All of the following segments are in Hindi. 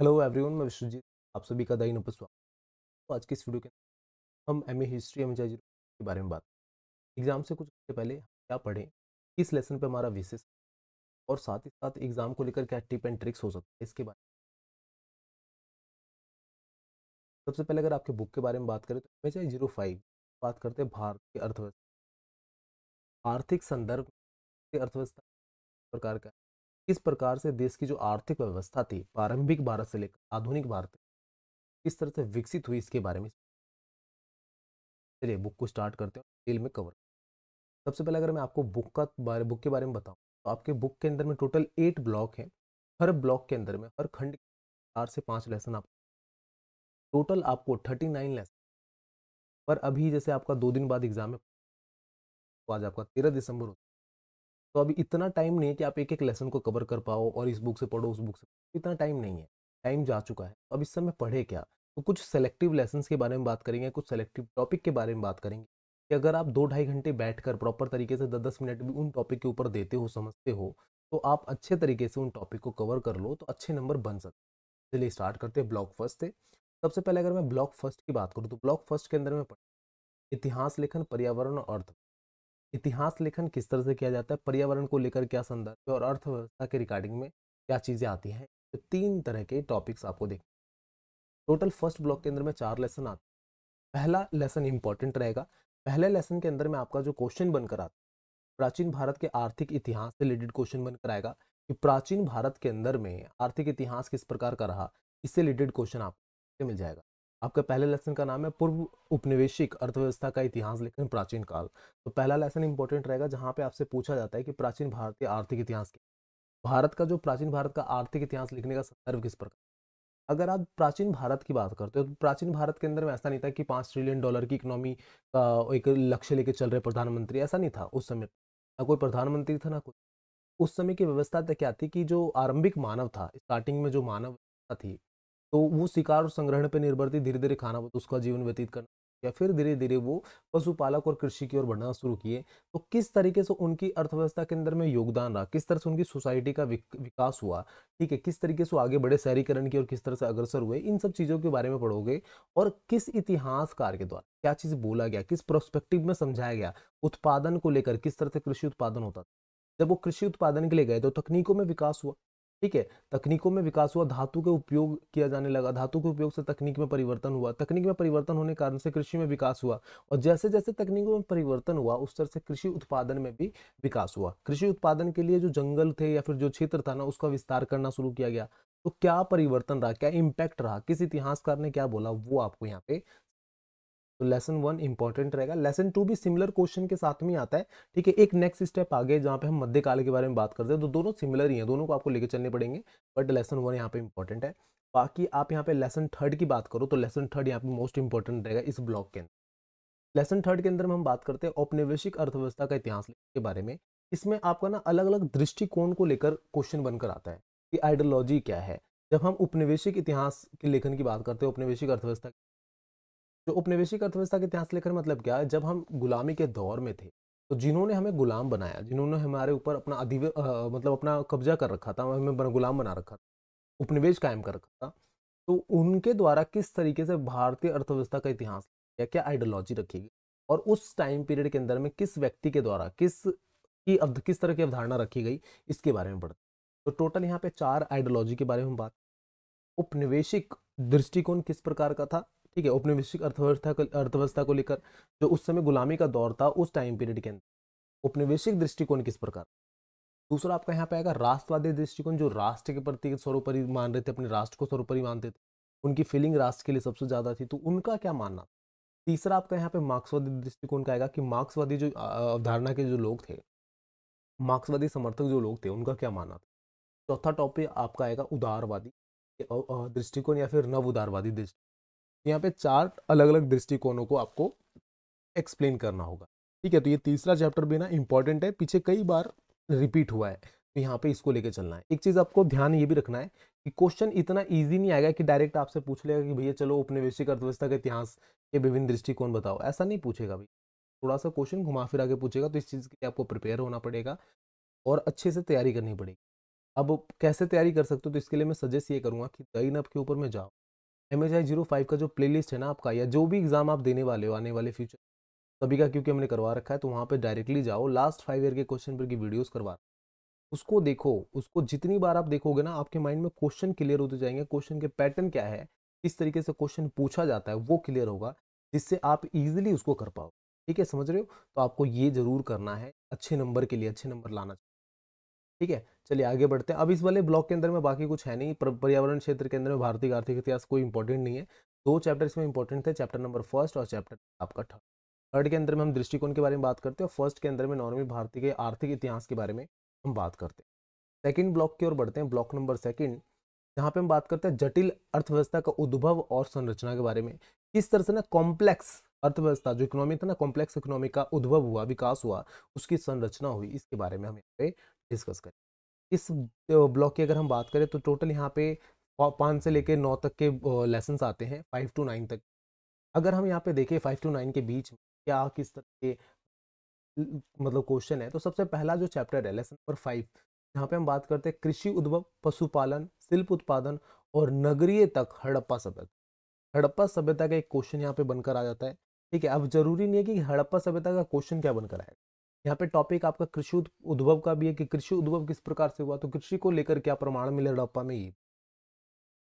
हेलो एवरीवन मैं विश्वजीत आप सभी का दाइन पर स्वागत तो आज की इस वीडियो के हम एम हिस्ट्री एम जी के बारे में बात एग्ज़ाम से कुछ हफ्ते पहले क्या पढ़ें किस लेसन पे हमारा विशेष और साथ ही साथ एग्ज़ाम को लेकर क्या टिप एंड ट्रिक्स हो सकते हैं इसके बारे में सबसे पहले अगर आपके बुक के बारे में बात करें तो M H I zero five बात करते हैं भारत की अर्थव्यवस्था आर्थिक संदर्भ अर्थव्यवस्था प्रकार का किस प्रकार से देश की जो आर्थिक व्यवस्था थी प्रारंभिक भारत से लेकर आधुनिक भारत किस तरह से विकसित हुई इसके बारे में चलिए बुक को स्टार्ट करते हैं डिटेल में कवर सबसे पहले अगर मैं आपको बुक का बारे बुक के बारे में बताऊं तो आपके बुक के अंदर में टोटल एट ब्लॉक हैं हर ब्लॉक के अंदर में हर खंड चार से पाँच लेसन आप टोटल आपको थर्टी नाइन लेसन पर अभी जैसे आपका दो दिन बाद एग्जाम है तो आज आपका तेरह दिसंबर होता तो अभी इतना टाइम नहीं है कि आप एक एक लेसन को कवर कर पाओ और इस बुक से पढ़ो उस बुक से इतना टाइम नहीं है टाइम जा चुका है तो अब इस समय पढ़े क्या तो कुछ सेलेक्टिव लेसन के बारे में बात करेंगे कुछ सेलेक्टिव टॉपिक के बारे में बात करेंगे कि अगर आप दो ढाई घंटे बैठ कर प्रॉपर तरीके से दस दस मिनट भी उन टॉपिक के ऊपर देते हो समझते हो तो आप अच्छे तरीके से उन टॉपिक को कवर कर लो तो अच्छे नंबर बन सकते चलिए स्टार्ट करते हैं ब्लॉक फर्स्ट से सबसे पहले अगर मैं ब्लॉक फर्स्ट की बात करूँ तो ब्लॉक फर्स्ट के अंदर मैं इतिहास लेखन पर्यावरण और अर्थ इतिहास लेखन किस तरह से किया जाता है पर्यावरण को लेकर क्या संदर्भ और अर्थव्यवस्था के रिकॉर्डिंग में क्या चीज़ें आती हैं तो तीन तरह के टॉपिक्स आपको देखें टोटल फर्स्ट ब्लॉक के अंदर में चार लेसन आते हैं पहला लेसन इंपॉर्टेंट रहेगा पहले लेसन के अंदर में आपका जो क्वेश्चन बनकर आता है प्राचीन भारत के आर्थिक इतिहास से रिलेटेड क्वेश्चन बनकर आएगा कि प्राचीन भारत के अंदर में आर्थिक इतिहास किस प्रकार का रहा इससे रिलेटेड क्वेश्चन आपको मिल जाएगा आपका पहले लेसन का नाम है पूर्व उपनिवेशिक अर्थव्यवस्था का इतिहास लेकिन प्राचीन काल तो पहला लेसन इंपॉर्टेंट रहेगा जहाँ पे आपसे पूछा जाता है कि प्राचीन भारतीय आर्थिक इतिहास भारत का जो प्राचीन भारत का आर्थिक इतिहास लिखने का संदर्भ किस प्रकार अगर आप प्राचीन भारत की बात करते हो तो प्राचीन भारत के अंदर में ऐसा नहीं था कि पाँच ट्रिलियन डॉलर की इकोनॉमी का एक लक्ष्य लेके चल रहे प्रधानमंत्री ऐसा नहीं था उस समय ना कोई प्रधानमंत्री था ना कोई उस समय की व्यवस्था तो क्या थी कि जो आरंभिक मानव था स्टार्टिंग में जो मानव थी तो वो शिकार और संग्रहण पर निर्भर थी धीरे धीरे खाना तो उसका जीवन व्यतीत करना या फिर धीरे धीरे वो पशुपालक और कृषि की ओर बढ़ना शुरू किए तो किस तरीके से उनकी अर्थव्यवस्था के अंदर में योगदान रहा किस तरह से उनकी सोसाइटी का विकास हुआ ठीक है किस तरीके से आगे बढ़े शहरीकरण की और किस तरह से अग्रसर हुए इन सब चीज़ों के बारे में पढ़ोगे और किस इतिहासकार के द्वारा क्या चीज़ बोला गया किस प्रोस्पेक्टिव में समझाया गया उत्पादन को लेकर किस तरह से कृषि उत्पादन होता था जब वो कृषि उत्पादन के लिए गए तो तकनीकों में विकास हुआ ठीक है तकनीकों में विकास हुआ धातु के उपयोग किया जाने लगा धातु के उपयोग से तकनीक में परिवर्तन हुआ तकनीक में परिवर्तन होने के कारण से कृषि में विकास हुआ और जैसे जैसे तकनीकों में परिवर्तन हुआ उस तरह से कृषि उत्पादन में भी विकास हुआ कृषि उत्पादन के लिए जो जंगल थे या फिर जो क्षेत्र था ना उसका विस्तार करना शुरू किया गया तो क्या परिवर्तन रहा क्या इम्पैक्ट रहा किस इतिहासकार ने क्या बोला वो आपको यहाँ पे तो लेसन वन इंपॉर्टेंट रहेगा लेसन टू भी सिमिलर क्वेश्चन के साथ में आता है ठीक है एक नेक्स्ट स्टेप आगे जहाँ पे हम मध्यकाल के बारे में बात करते हैं तो दोनों सिमिलर ही हैं दोनों को आपको लेके चलने पड़ेंगे बट लेसन वन यहाँ पे इंपॉर्टेंट है बाकी आप यहाँ पे लेसन थर्ड की बात करो तो लेसन थर्ड यहाँ पे मोस्ट इंपॉर्टेंट रहेगा इस ब्लॉक के अंदर लेसन थर्ड के अंदर में हम बात करते हैं औपनिवेशिक अर्थव्यवस्था का इतिहास के बारे में इसमें आपका ना अलग अलग दृष्टिकोण को लेकर क्वेश्चन बनकर आता है कि आइडियोलॉजी क्या है जब हम उपनिवेशिक इतिहास के लेखन की बात करते हैं उपनिवेशिक अर्थव्यवस्था जो तो उपनिवेशिक अर्थव्यवस्था के इतिहास लेकर मतलब क्या है जब हम गुलामी के दौर में थे तो जिन्होंने हमें गुलाम बनाया जिन्होंने हमारे ऊपर अपना अधिव मतलब अपना कब्जा कर रखा था हमें गुलाम बना रखा था उपनिवेश कायम कर रखा था तो उनके द्वारा किस तरीके से भारतीय अर्थव्यवस्था का इतिहास या क्या आइडियोलॉजी रखी गई और उस टाइम पीरियड के अंदर में किस व्यक्ति के द्वारा किस की अब किस तरह की अवधारणा रखी गई इसके बारे में पढ़ते तो टोटल यहाँ पे चार आइडियोलॉजी के बारे में हम बात उपनिवेशिक दृष्टिकोण किस प्रकार का था ठीक है औपनिवेशिक अर्थव्यवस्था को अर्थव्यवस्था को लेकर जो उस समय गुलामी का दौर था उस टाइम पीरियड के अंदर औपनिवेशिक दृष्टिकोण किस प्रकार दूसरा आपका यहाँ पे आएगा राष्ट्रवादी दृष्टिकोण जो राष्ट्र के प्रति सर्वोपरि मान रहे थे अपने राष्ट्र को स्वरूपरी मानते थे उनकी फीलिंग राष्ट्र के लिए सबसे ज़्यादा थी तो उनका क्या मानना तीसरा आपका यहाँ पे मार्क्सवादी दृष्टिकोण का आएगा कि मार्क्सवादी जो अवधारणा के जो लोग थे मार्क्सवादी समर्थक जो लोग थे उनका क्या मानना था चौथा टॉपिक आपका आएगा उदारवादी दृष्टिकोण या फिर नव उदारवादी दृष्टि यहाँ पे चार अलग अलग दृष्टिकोणों को आपको एक्सप्लेन करना होगा ठीक है तो ये तीसरा चैप्टर भी ना इंपॉर्टेंट है पीछे कई बार रिपीट हुआ है तो यहाँ पे इसको लेके चलना है एक चीज़ आपको ध्यान ये भी रखना है कि क्वेश्चन इतना इजी नहीं आएगा कि डायरेक्ट आपसे पूछ लेगा कि भैया चलो उपनिवेशिक अर्थव्यवस्था का इतिहास के विभिन्न दृष्टिकोण बताओ ऐसा नहीं पूछेगा भाई थोड़ा सा क्वेश्चन घुमा फिर आगे पूछेगा तो इस चीज़ के लिए आपको प्रिपेयर होना पड़ेगा और अच्छे से तैयारी करनी पड़ेगी अब कैसे तैयारी कर सकते हो तो इसके लिए मैं सजेस्ट ये करूँगा कि दई नब के ऊपर में जाओ M H I zero five का जो प्लेलिस्ट है ना आपका या जो भी एग्ज़ाम आप देने वाले हो आने वाले फ्यूचर सभी का क्योंकि हमने करवा रखा है तो वहाँ पे डायरेक्टली जाओ लास्ट फाइव ईयर के क्वेश्चन पर की वीडियोस करवा उसको देखो उसको जितनी बार आप देखोगे ना आपके माइंड में क्वेश्चन क्लियर होते जाएंगे क्वेश्चन के पैटर्न क्या है किस तरीके से क्वेश्चन पूछा जाता है वो क्लियर होगा जिससे आप ईजिली उसको कर पाओ ठीक है समझ रहे हो तो आपको ये जरूर करना है अच्छे नंबर के लिए अच्छे नंबर लाना ठीक है चलिए आगे बढ़ते हैं अब इस वाले ब्लॉक के अंदर में बाकी कुछ है नहीं पर्यावरण क्षेत्र के अंदर में भारतीय आर्थिक इतिहास कोई इंपॉर्टेंट नहीं है दो चैप्टर इसमें इंपॉर्टेंट थे चैप्टर नंबर फर्स्ट और चैप्टर आपका थर्ड थर्ड के अंदर में हम दृष्टिकोण के बारे में बात करते हैं फर्स्ट के अंदर में नॉर्मली भारतीय के आर्थिक इतिहास के बारे में हम बात करते हैं सेकेंड ब्लॉक की ओर बढ़ते हैं ब्लॉक नंबर सेकेंड यहाँ पे हम बात करते हैं जटिल अर्थव्यवस्था का उद्भव और संरचना के बारे में किस तरह से ना कॉम्प्लेक्स अर्थव्यवस्था जो इकोनॉमी था ना कॉम्प्लेक्स इकोनॉमी का उद्भव हुआ विकास हुआ उसकी संरचना हुई इसके बारे में हम यहाँ पे डिस्कस करें इस ब्लॉक की अगर हम बात करें तो टोटल यहाँ पे पाँच से लेके नौ तक के लेसन आते हैं फाइव टू नाइन तक अगर हम यहाँ पे देखें फाइव टू नाइन के बीच में क्या किस तरह के मतलब क्वेश्चन है तो सबसे पहला जो चैप्टर है लेसन नंबर फाइव यहाँ पे हम बात करते हैं कृषि उद्भव पशुपालन शिल्प उत्पादन और नगरीय तक हड़प्पा सभ्यता हड़प्पा सभ्यता का एक क्वेश्चन यहाँ पे बनकर आ जाता है ठीक है अब जरूरी नहीं है कि हड़प्पा सभ्यता का क्वेश्चन क्या बनकर आएगा यहाँ पे टॉपिक आपका कृषि उद्भव का भी है कि कृषि उद्भव किस प्रकार से हुआ तो कृषि को लेकर क्या प्रमाण मिले हड़प्पा में ये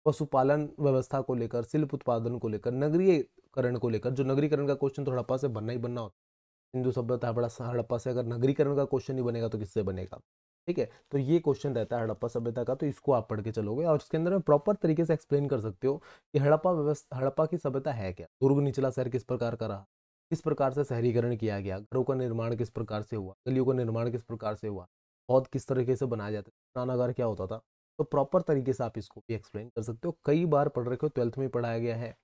पशुपालन व्यवस्था को लेकर शिल्प उत्पादन को लेकर नगरीयकरण को लेकर जो नगरीकरण का क्वेश्चन तो हड़प्पा से बनना ही बनना होता है हिंदू सभ्यता बड़ा हड़प्पा से अगर नगरीकरण का क्वेश्चन ही बनेगा तो किससे बनेगा ठीक है तो ये क्वेश्चन रहता है हड़प्पा सभ्यता का तो इसको आप पढ़ के चलोगे और इसके अंदर में प्रॉपर तरीके से एक्सप्लेन कर सकते हो कि हड़प्पा व्यवस्था हड़प्पा की सभ्यता है क्या दुर्ग निचला शहर किस प्रकार का रहा किस प्रकार से शहरीकरण किया गया घरों का निर्माण किस प्रकार से हुआ गलियों का निर्माण किस प्रकार से हुआ बहुत किस तरीके से बनाया जाता पुराना घर क्या होता था तो प्रॉपर तरीके से आप इसको भी एक्सप्लेन कर सकते हो कई बार पढ़ रखे हो ट्वेल्थ में पढ़ाया गया है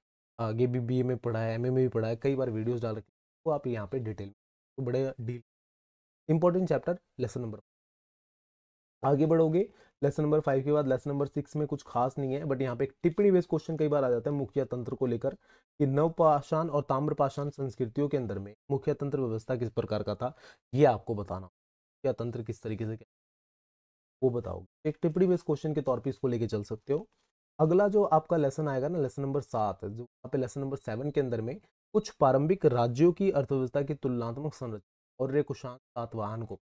आगे भी बी में पढ़ा है एम में भी पढ़ा है कई बार वीडियोज़ डाल रखे तो आप यहाँ पे डिटेल तो बड़े deal important chapter lesson number आगे बढ़ोगे लेसन नंबर फाइव के बाद लेसन नंबर सिक्स में कुछ खास नहीं है बट यहाँ पे एक टिप्पणी बेस्ड क्वेश्चन कई बार आ जाता है मुखिया तंत्र को लेकर कि नवपाषाण और ताम्रपाषाण संस्कृतियों के अंदर में मुखिया तंत्र व्यवस्था किस प्रकार का था ये आपको बताना मुखिया तंत्र किस तरीके से क्या वो बताओगे एक टिप्पणी बेस्ड क्वेश्चन के तौर पर इसको लेके चल सकते हो अगला जो आपका लेसन आएगा ना लेसन नंबर सात जो यहाँ पे लेसन नंबर सेवन के अंदर में कुछ प्रारंभिक राज्यों की अर्थव्यवस्था की तुलनात्मक संरचना और रेकुशान सातवाहन को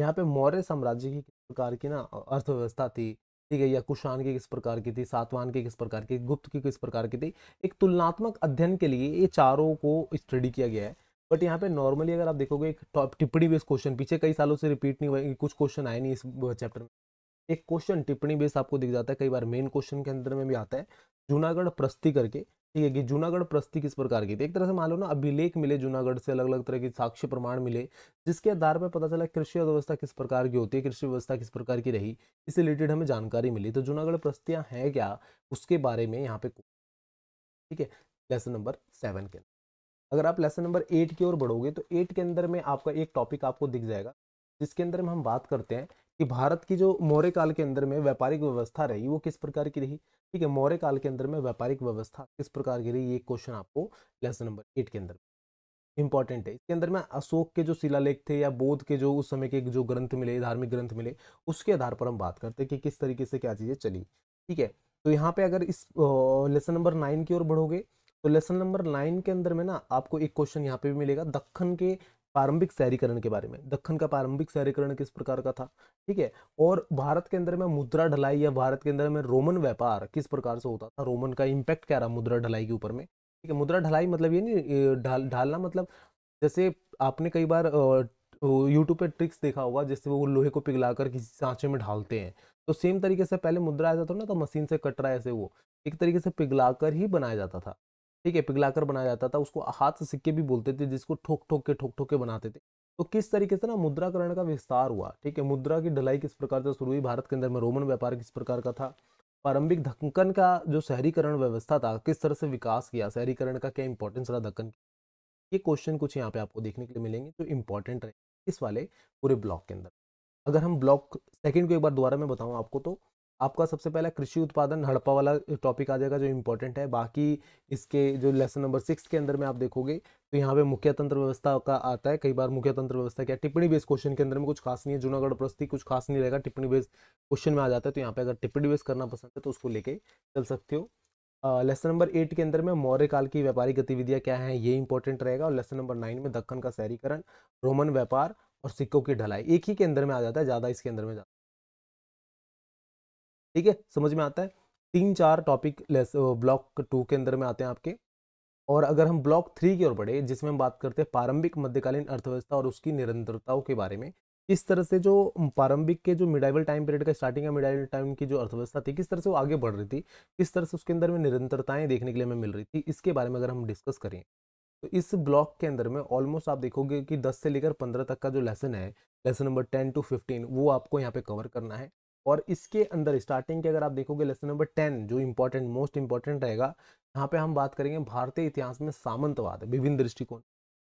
यहाँ पे मौर्य साम्राज्य की किस प्रकार की ना अर्थव्यवस्था थी ठीक है या कुशान की किस प्रकार की थी सातवान की किस प्रकार की गुप्त की किस प्रकार की थी एक तुलनात्मक अध्ययन के लिए ये चारों को स्टडी किया गया है बट यहाँ पे नॉर्मली अगर आप देखोगे एक टॉप टिप्पणी बेस्ड क्वेश्चन पीछे कई सालों से रिपीट नहीं हुआ कुछ क्वेश्चन आए नहीं इस चैप्टर में एक क्वेश्चन टिप्पणी बेस आपको दिख जाता है कई बार मेन क्वेश्चन के अंदर में भी आता है जूनागढ़ प्रस्ती करके ठीक है कि जूनागढ़ प्रस्थि किस प्रकार की थी एक तरह से मान लो ना अभिलेख मिले जूनागढ़ से अलग अलग तरह के साक्ष्य प्रमाण मिले जिसके आधार पर पता चला कृषि अर्थव्यवस्था किस प्रकार की होती है कृषि व्यवस्था किस प्रकार की रही इससे रिलेटेड हमें जानकारी मिली तो जूनागढ़ प्रस्तियाँ हैं क्या उसके बारे में यहाँ पे ठीक है लेसन नंबर सेवन के अगर आप लेसन नंबर एट की ओर बढ़ोगे तो एट के अंदर में आपका एक टॉपिक आपको दिख जाएगा जिसके अंदर में हम बात करते हैं कि भारत की जो मौर्य काल के अंदर में व्यापारिक व्यवस्था रही वो किस प्रकार की रही ठीक है मौर्य काल के अंदर में व्यापारिक व्यवस्था किस प्रकार की रही ये क्वेश्चन आपको लेसन नंबर एट के अंदर इंपॉर्टेंट है इसके अंदर में अशोक के जो शिलालेख थे या बोध के जो उस समय के जो ग्रंथ मिले धार्मिक ग्रंथ मिले उसके आधार पर हम बात करते हैं कि किस तरीके से क्या चीज़ें चली ठीक है तो यहाँ पे अगर इस लेसन नंबर नाइन की ओर बढ़ोगे तो लेसन नंबर नाइन के अंदर में ना आपको एक क्वेश्चन यहाँ पे भी मिलेगा दखन के प्रारंभिक शहरीकरण के बारे में दखन का प्रारंभिक शहरीकरण किस प्रकार का था ठीक है और भारत के अंदर में मुद्रा ढलाई या भारत के अंदर में रोमन व्यापार किस प्रकार से होता था रोमन का इम्पैक्ट क्या रहा मुद्रा ढलाई के ऊपर में ठीक है मुद्रा ढलाई मतलब ये नहीं ढाल ढालना मतलब जैसे आपने कई बार यूट्यूब पे ट्रिक्स देखा होगा जिससे वो लोहे को पिघला कर किसी सांचे में ढालते हैं तो सेम तरीके से पहले मुद्रा आ जाता था ना तो मशीन से कट रहा है ऐसे वो एक तरीके से पिघला ही बनाया जाता था ठीक है पिघलाकर बनाया जाता था उसको हाथ से सिक्के भी बोलते थे जिसको ठोक ठोक के ठोक ठोक के बनाते थे तो किस तरीके से ना मुद्राकरण का विस्तार हुआ ठीक है मुद्रा की ढलाई किस प्रकार से शुरू हुई भारत के अंदर में रोमन व्यापार किस प्रकार का था प्रारंभिक धक्कन का जो शहरीकरण व्यवस्था था किस तरह से विकास किया शहरीकरण का क्या इंपॉर्टेंस रहा धक्कन ये क्वेश्चन कुछ यहाँ पे आपको देखने के लिए मिलेंगे जो इंपॉर्टेंट रहे इस वाले पूरे ब्लॉक के अंदर अगर हम ब्लॉक सेकेंड को एक बार दोबारा में बताऊँ आपको तो आपका सबसे पहला कृषि उत्पादन हड़प्पा वाला टॉपिक आ जाएगा जो इम्पोर्टेंट है बाकी इसके जो लेसन नंबर सिक्स के अंदर में आप देखोगे तो यहाँ पे मुख्य तंत्र व्यवस्था का आता है कई बार मुख्य तंत्र व्यवस्था क्या टिप्पणी बेस क्वेश्चन के अंदर में कुछ खास नहीं है जूनागढ़ प्रस्ती कुछ खास नहीं रहेगा टिप्पणी बेस क्वेश्चन में आ जाता है तो यहाँ पे अगर टिप्पणी बेस करना पसंद है तो उसको लेके चल सकते हो लेसन नंबर एट के अंदर में मौर्य काल की व्यापारिक गतिविधियाँ क्या है ये इंपॉर्टेंट रहेगा और लेसन नंबर नाइन में दक्कन का शहरीकरण रोमन व्यापार और सिक्कों की ढलाई एक ही के अंदर में आ जाता है ज़्यादा इसके अंदर में जाता है ठीक है समझ में आता है तीन चार टॉपिक ब्लॉक टू के अंदर में आते हैं आपके और अगर हम ब्लॉक थ्री की ओर बढ़े जिसमें हम बात करते हैं प्रारंभिक मध्यकालीन अर्थव्यवस्था और उसकी निरंतरताओं के बारे में इस तरह से जो प्रारंभिक के जो मिडाइवल टाइम पीरियड का स्टार्टिंग या मिडाइवल टाइम की जो अर्थव्यवस्था थी किस तरह से वो आगे बढ़ रही थी किस तरह से उसके अंदर में निरंतरताएं देखने के लिए हमें मिल रही थी इसके बारे में अगर हम डिस्कस करें तो इस ब्लॉक के अंदर में ऑलमोस्ट आप देखोगे कि 10 से लेकर 15 तक का जो लेसन है लेसन नंबर 10 टू 15 वो आपको यहाँ पे कवर करना है और इसके अंदर स्टार्टिंग के अगर आप देखोगे लेसन नंबर टेन जो इम्पोर्टेंट मोस्ट इम्पॉर्टेंट रहेगा यहाँ पे हम बात करेंगे भारतीय इतिहास में सामंतवाद विभिन्न दृष्टिकोण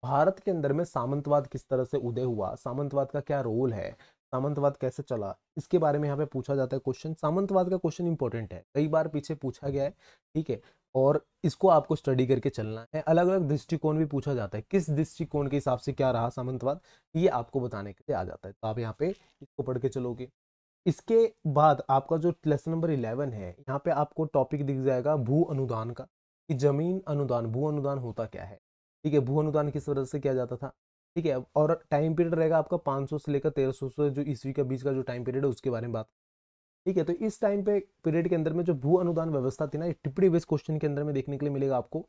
भारत के अंदर में सामंतवाद किस तरह से उदय हुआ सामंतवाद का क्या रोल है सामंतवाद कैसे चला इसके बारे में यहाँ पे पूछा जाता है क्वेश्चन सामंतवाद का क्वेश्चन इंपॉर्टेंट है कई बार पीछे पूछा गया है ठीक है और इसको आपको स्टडी करके चलना है अलग अलग दृष्टिकोण भी पूछा जाता है किस दृष्टिकोण के हिसाब से क्या रहा सामंतवाद ये आपको बताने के लिए आ जाता है तो आप यहाँ पे इसको पढ़ के चलोगे इसके बाद आपका जो लेसन नंबर इलेवन है यहाँ पे आपको टॉपिक दिख जाएगा भू अनुदान का कि जमीन अनुदान भू अनुदान होता क्या है ठीक है भू अनुदान किस वजह से किया जाता था ठीक है और टाइम पीरियड रहेगा आपका 500 से लेकर 1300 से जो ईस्वी के बीच का जो टाइम पीरियड है उसके बारे में बात ठीक है तो इस टाइम पे पीरियड के अंदर में जो भू अनुदान व्यवस्था थी ना ये टिप्पणी बेस्ड क्वेश्चन के अंदर में देखने के लिए मिलेगा आपको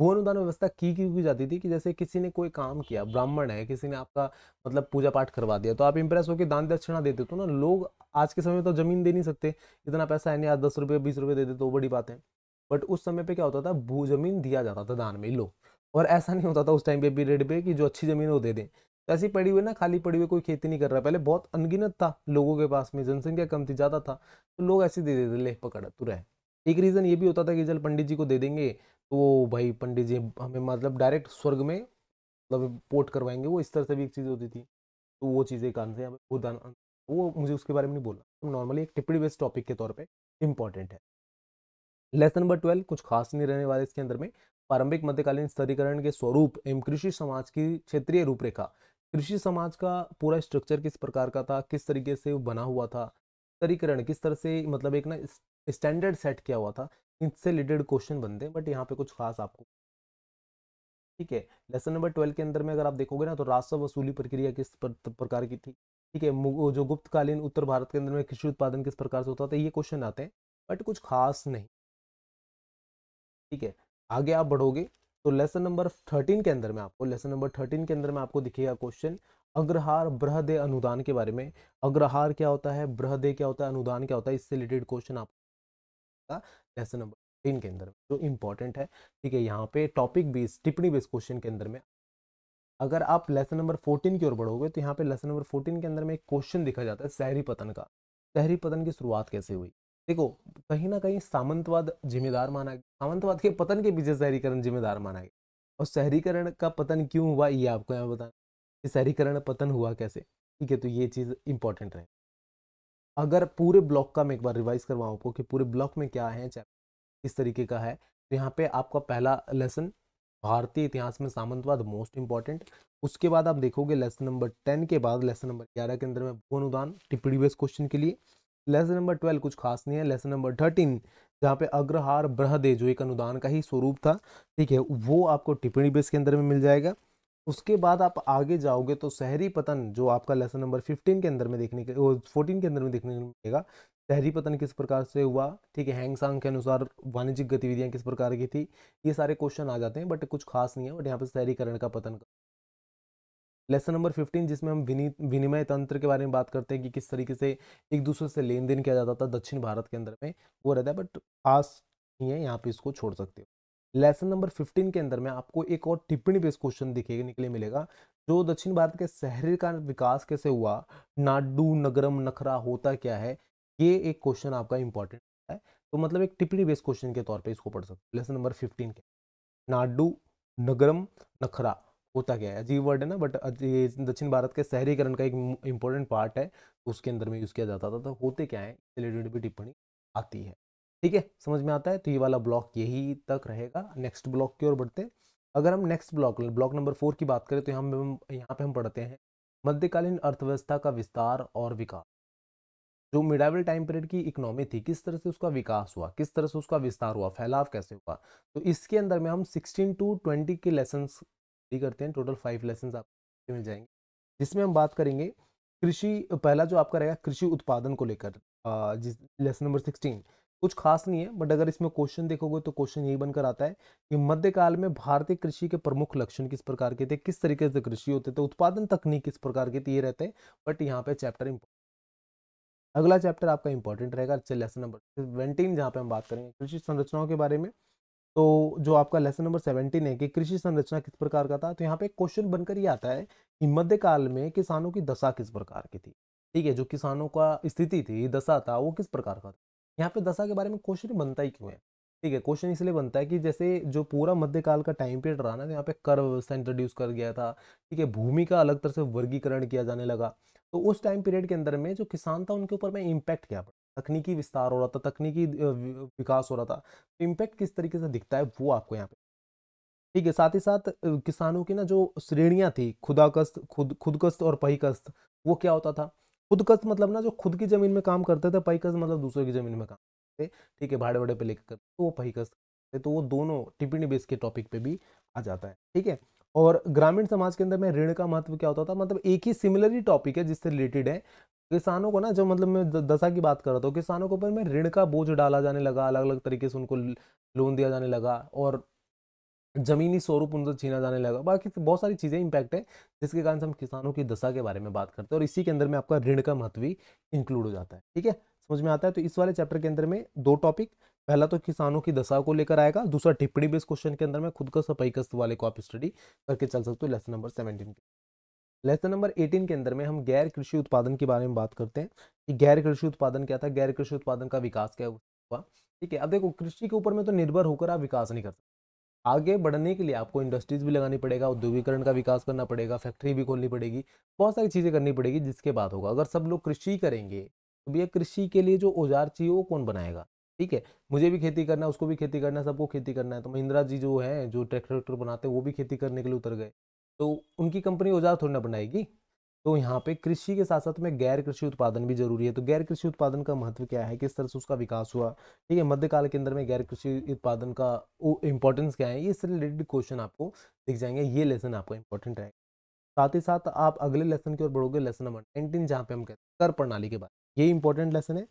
भू अनुदान व्यवस्था की क्यों की जाती थी कि जैसे किसी ने कोई काम किया ब्राह्मण है किसी ने आपका मतलब पूजा पाठ करवा दिया तो आप इंप्रेस होकर दान दक्षिणा देते तो ना लोग आज के समय में तो जमीन दे नहीं सकते इतना पैसा है नहीं आज दस रुपये बीस रुपये दे देते तो वो बड़ी बात है बट उस समय पर क्या होता था भू जमीन दिया जाता था दान में लो और ऐसा नहीं होता था उस टाइम पे पीरियड पे कि जो अच्छी जमीन वो दे दें ऐसी पड़ी हुई ना खाली पड़ी हुई कोई खेती नहीं कर रहा पहले बहुत अनगिनत था लोगों के पास में जनसंख्या कम थी ज़्यादा था तो लोग ऐसे दे देते ले पकड़ तू रह एक रीज़न ये भी होता था कि जल पंडित जी को दे देंगे तो वो भाई पंडित जी हमें मतलब डायरेक्ट स्वर्ग में मतलब पोर्ट करवाएंगे वो इस तरह से भी एक चीज़ होती थी तो वो चीज़ें कारण से बहुत वो मुझे उसके बारे में नहीं बोलना तो नॉर्मली एक टिप्पणी बेस्ड टॉपिक के तौर पर इंपॉर्टेंट है लेसन नंबर ट्वेल्व कुछ खास नहीं रहने वाले इसके अंदर में प्रारंभिक मध्यकालीन स्तरीकरण के स्वरूप एवं कृषि समाज की क्षेत्रीय रूपरेखा कृषि समाज का पूरा स्ट्रक्चर किस प्रकार का था किस तरीके से वो बना हुआ था तरीकरण किस तरह से मतलब एक ना स्टैंडर्ड सेट किया हुआ था इनसे रिलेटेड क्वेश्चन बनते हैं बट यहाँ पे कुछ खास आपको ठीक है लेसन नंबर ट्वेल्व के अंदर में अगर आप देखोगे ना तो राजस्व वसूली प्रक्रिया किस प्रकार की थी ठीक है जो गुप्तकालीन उत्तर भारत के अंदर में कृषि उत्पादन किस प्रकार से होता था ये क्वेश्चन आते हैं बट कुछ खास नहीं ठीक है आगे आप बढ़ोगे तो लेसन नंबर थर्टीन के अंदर में आपको लेसन नंबर थर्टीन के अंदर में आपको दिखेगा क्वेश्चन अग्रहार बृहदे अनुदान के बारे में अग्रहार क्या होता है बृहदे क्या होता है अनुदान क्या होता है इससे रिलेटेड क्वेश्चन आपको लेसन नंबर थर्टीन के अंदर जो इंपॉर्टेंट है ठीक है यहाँ पे टॉपिक बेस टिप्पणी बेस क्वेश्चन के अंदर में अगर आप लेसन नंबर फोर्टीन की ओर बढ़ोगे तो यहाँ पे लेसन नंबर फोर्टीन के अंदर में एक क्वेश्चन दिखा जाता है शहरी पतन का शहरी पतन की शुरुआत कैसे हुई देखो कहीं ना कहीं सामंतवाद जिम्मेदार माना गया सामंतवाद के पतन के पीछे शहरीकरण जिम्मेदार माना गया और शहरीकरण का पतन क्यों हुआ ये आपको यहाँ बताना कि शहरीकरण पतन हुआ कैसे ठीक है तो ये चीज़ इंपॉर्टेंट रहे अगर पूरे ब्लॉक का मैं एक बार रिवाइज करवाऊँ आपको कि पूरे ब्लॉक में क्या है चैप्टर किस तरीके का है तो यहाँ पे आपका पहला लेसन भारतीय इतिहास में सामंतवाद मोस्ट इंपॉर्टेंट उसके बाद आप देखोगे लेसन नंबर टेन के बाद लेसन नंबर ग्यारह के अंदर में भू अनुदान टिप्पणी बेस क्वेश्चन के लिए लेसन नंबर ट्वेल्व कुछ खास नहीं है लेसन नंबर थर्टीन जहाँ पे अग्रहार बृहदे जो एक अनुदान का ही स्वरूप था ठीक है वो आपको टिप्पणी बेस के अंदर में मिल जाएगा उसके बाद आप आगे जाओगे तो शहरी पतन जो आपका लेसन नंबर फिफ्टीन के अंदर में देखने के फोर्टीन के अंदर में देखने को मिलेगा शहरी पतन किस प्रकार से हुआ ठीक है हैंगसांग के अनुसार वाणिज्यिक गतिविधियाँ किस प्रकार की थी ये सारे क्वेश्चन आ जाते हैं बट कुछ खास नहीं है बट यहाँ पर शहरीकरण का पतन लेसन नंबर फिफ्टीन जिसमें हम विनिमय तंत्र के बारे में बात करते हैं कि किस तरीके से एक दूसरे से लेन देन किया जाता था दक्षिण भारत के अंदर में वो रहता है बट आज नहीं है यहाँ पे इसको छोड़ सकते हो लेसन नंबर फिफ्टीन के अंदर में आपको एक और टिप्पणी बेस्ड क्वेश्चन दिखेगा निकले मिलेगा जो दक्षिण भारत के शहर का विकास कैसे हुआ नाडू नगरम नखरा होता क्या है ये एक क्वेश्चन आपका इंपॉर्टेंट है तो मतलब एक टिप्पणी बेस्ड क्वेश्चन के तौर पर इसको पढ़ सकते हो लेसन नंबर फिफ्टीन के नाडू नगरम नखरा होता क्या है अजीब वर्ड है ना बट ये दक्षिण भारत के शहरीकरण का एक इम्पोर्टेंट पार्ट है तो उसके अंदर में यूज़ किया जाता था तो होते क्या है रिलेटेड भी टिप्पणी आती है ठीक है समझ में आता है तो ये वाला ब्लॉक यही तक रहेगा नेक्स्ट ब्लॉक की ओर बढ़ते अगर हम next block block number four की बात करें तो यहाँ हम यहाँ पे हम पढ़ते हैं मध्यकालीन अर्थव्यवस्था का विस्तार और विकास जो मिडावल टाइम पीरियड की इकोनॉमी थी किस तरह से उसका विकास हुआ किस तरह से उसका विस्तार हुआ फैलाव कैसे हुआ तो इसके अंदर में हम 16 टू 20 के लेसन स्टडी करते हैं टोटल फाइव लेसन आपको मिल जाएंगे जिसमें हम बात करेंगे कृषि पहला जो आपका रहेगा कृषि उत्पादन को लेकर जिस लेसन नंबर सिक्सटीन कुछ खास नहीं है बट अगर इसमें क्वेश्चन देखोगे तो क्वेश्चन यही बनकर आता है कि मध्यकाल में भारतीय कृषि के प्रमुख लक्षण किस प्रकार के थे किस तरीके से कृषि होते थे उत्पादन तकनीक किस प्रकार के थे ये रहते हैं बट यहाँ पे चैप्टर अगला चैप्टर आपका इंपॉर्टेंट रहेगा लेसन नंबर सेवेंटीन जहाँ पे हम बात करेंगे कृषि संरचनाओं के बारे में तो जो आपका लेसन नंबर सेवेंटीन है कि कृषि संरचना किस प्रकार का था तो यहाँ पे क्वेश्चन बनकर ये आता है कि मध्यकाल में किसानों की दशा किस प्रकार की थी ठीक है जो किसानों का स्थिति थी दशा था वो किस प्रकार का था यहाँ पे दशा के बारे में क्वेश्चन बनता ही क्यों है ठीक है क्वेश्चन इसलिए बनता है कि जैसे जो पूरा मध्यकाल का टाइम पीरियड रहा ना तो यहाँ पे कर व्यवस्था इंट्रोड्यूस कर गया था ठीक है भूमि का अलग तरह से वर्गीकरण किया जाने लगा तो उस टाइम पीरियड के अंदर में जो किसान था उनके ऊपर में इम्पैक्ट क्या पड़ा तकनीकी विस्तार हो रहा था तकनीकी विकास हो रहा था तो इम्पैक्ट किस तरीके से दिखता है वो आपको यहाँ पे ठीक है साथ ही साथ किसानों की ना जो श्रेणियाँ थी खुदाकस्त खुद खुदकस्त और पहीकस्त वो क्या होता था खुदकस्त मतलब ना जो खुद की ज़मीन में काम करते थे पहीकस्त मतलब दूसरे की ज़मीन में काम करते ठीक है भाड़े वाड़े पे लेकर तो वो पहीकस्त तो वो दोनों टिप्पणी बेस के टॉपिक पे भी आ जाता है ठीक है और ग्रामीण समाज के अंदर में ऋण का महत्व क्या होता था मतलब एक ही सिमिलर ही टॉपिक है जिससे रिलेटेड है किसानों को ना जो मतलब मैं दशा की बात कर रहा था तो किसानों के ऊपर में ऋण का बोझ डाला जाने लगा अलग अलग तरीके से उनको लोन दिया जाने लगा और जमीनी स्वरूप उनसे छीना जाने लगा बाकी तो बहुत सारी चीज़ें इंपैक्ट है जिसके कारण हम किसानों की दशा के बारे में बात करते हैं और इसी के अंदर में आपका ऋण का महत्व भी इंक्लूड हो जाता है ठीक है समझ में आता है तो इस वाले चैप्टर के अंदर में दो टॉपिक पहला तो किसानों की दशा को लेकर आएगा दूसरा टिप्पणी बेस्ड क्वेश्चन के अंदर में खुद का सफाई कस्त वाले को आप स्टडी करके चल सकते हो लेसन नंबर सेवनटीन के लेसन नंबर एटीन के अंदर में हम गैर कृषि उत्पादन के बारे में बात करते हैं कि गैर कृषि उत्पादन क्या था गैर कृषि उत्पादन का विकास क्या हुआ ठीक है अब देखो कृषि के ऊपर में तो निर्भर होकर आप विकास नहीं कर सकते आगे बढ़ने के लिए आपको इंडस्ट्रीज भी लगानी पड़ेगा औद्योगिकरण का विकास करना पड़ेगा फैक्ट्री भी खोलनी पड़ेगी बहुत सारी चीज़ें करनी पड़ेगी जिसके बाद होगा अगर सब लोग कृषि करेंगे तो भैया कृषि के लिए जो औजार चाहिए वो कौन बनाएगा ठीक है मुझे भी खेती करना है उसको भी खेती करना है सबको खेती करना है तो महिंद्रा जी जो है जो ट्रैक्टर वैक्टर बनाते हैं वो भी खेती करने के लिए उतर गए तो उनकी कंपनी औजार थोड़ी ना बनाएगी तो यहाँ पे कृषि के साथ साथ में गैर कृषि उत्पादन भी जरूरी है तो गैर कृषि उत्पादन का महत्व क्या है किस तरह से उसका विकास हुआ ठीक है मध्यकाल के अंदर में गैर कृषि उत्पादन का इम्पोर्टेंस क्या है ये इससे रिलेटेड क्वेश्चन आपको दिख जाएंगे ये लेसन आपका इंपॉर्टेंट रहेगा साथ ही साथ आप अगले लेसन की ओर बढ़ोगे लेसन नंबर नाइनटीन जहाँ पे हम कहते हैं कर प्रणाली के बारे में ये इंपॉर्टेंट लेसन है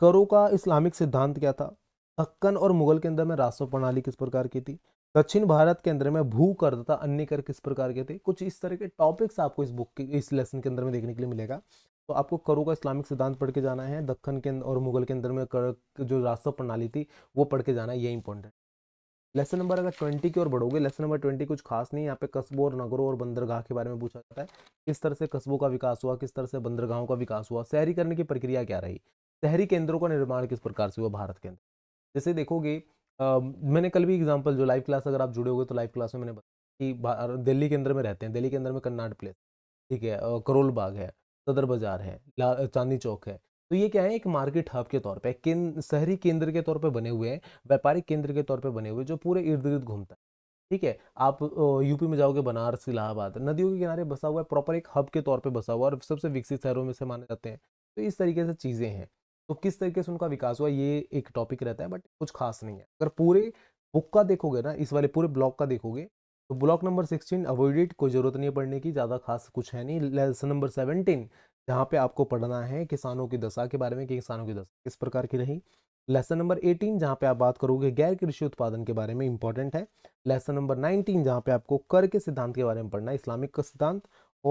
करों का इस्लामिक सिद्धांत क्या था दक्कन और मुगल के अंदर में राजस्व प्रणाली किस प्रकार की थी दक्षिण भारत के अंदर में भू कर तथा अन्य कर किस प्रकार के थे कुछ इस तरह के टॉपिक्स आपको इस बुक के इस लेसन के अंदर में देखने के लिए मिलेगा तो आपको करों का इस्लामिक सिद्धांत पढ़ के जाना है दक्खन के और मुगल के अंदर में कर जो राजस्व प्रणाली थी वो पढ़ के जाना है ये इंपॉर्टेंट लेसन नंबर अगर ट्वेंटी की ओर बढ़ोगे लेसन नंबर ट्वेंटी कुछ खास नहीं यहाँ पे कस्बों और नगरों और बंदरगाह के बारे में पूछा जाता है किस तरह से कस्बों का विकास हुआ किस तरह से बंदरगाहों का विकास हुआ शहरीकरण की प्रक्रिया क्या रही शहरी केंद्रों का निर्माण किस प्रकार से हुआ भारत के अंदर जैसे देखोगे मैंने कल भी एग्जाम्पल जो लाइव क्लास अगर आप जुड़े होगे तो लाइव क्लास में मैंने बताया कि दिल्ली के अंदर में रहते हैं दिल्ली के अंदर में कन्नाट प्लेस ठीक है करोल बाग है सदर बाजार है चांदनी चौक है तो ये क्या है एक मार्केट हब के तौर पर केंद्र शहरी केंद्र के तौर पर बने हुए हैं व्यापारिक केंद्र के तौर पर बने हुए जो पूरे इर्द गिर्द घूमता है ठीक है आप यूपी में जाओगे बनारस इलाहाबाद नदियों के किनारे बसा हुआ है प्रॉपर एक हब के तौर पे बसा हुआ और सबसे विकसित शहरों में से माने जाते हैं तो इस तरीके से चीज़ें हैं तो किस तरीके से उनका विकास हुआ ये एक टॉपिक रहता है बट कुछ खास नहीं है अगर पूरे बुक का देखोगे ना इस वाले पूरे ब्लॉक का देखोगे तो ब्लॉक नंबर सिक्सटीन अवॉइडेड कोई ज़रूरत नहीं पड़ने की ज़्यादा खास कुछ है नहीं लेसन नंबर सेवनटीन जहाँ पे आपको पढ़ना है किसानों की दशा के बारे में कि किसानों की दशा किस प्रकार की रही लेसन नंबर 18 जहाँ पे आप बात करोगे गैर कृषि उत्पादन के बारे में इंपॉर्टेंट है लेसन नंबर 19 जहाँ पे आपको कर के सिद्धांत के बारे में पढ़ना है इस्लामिक का सिद्धांत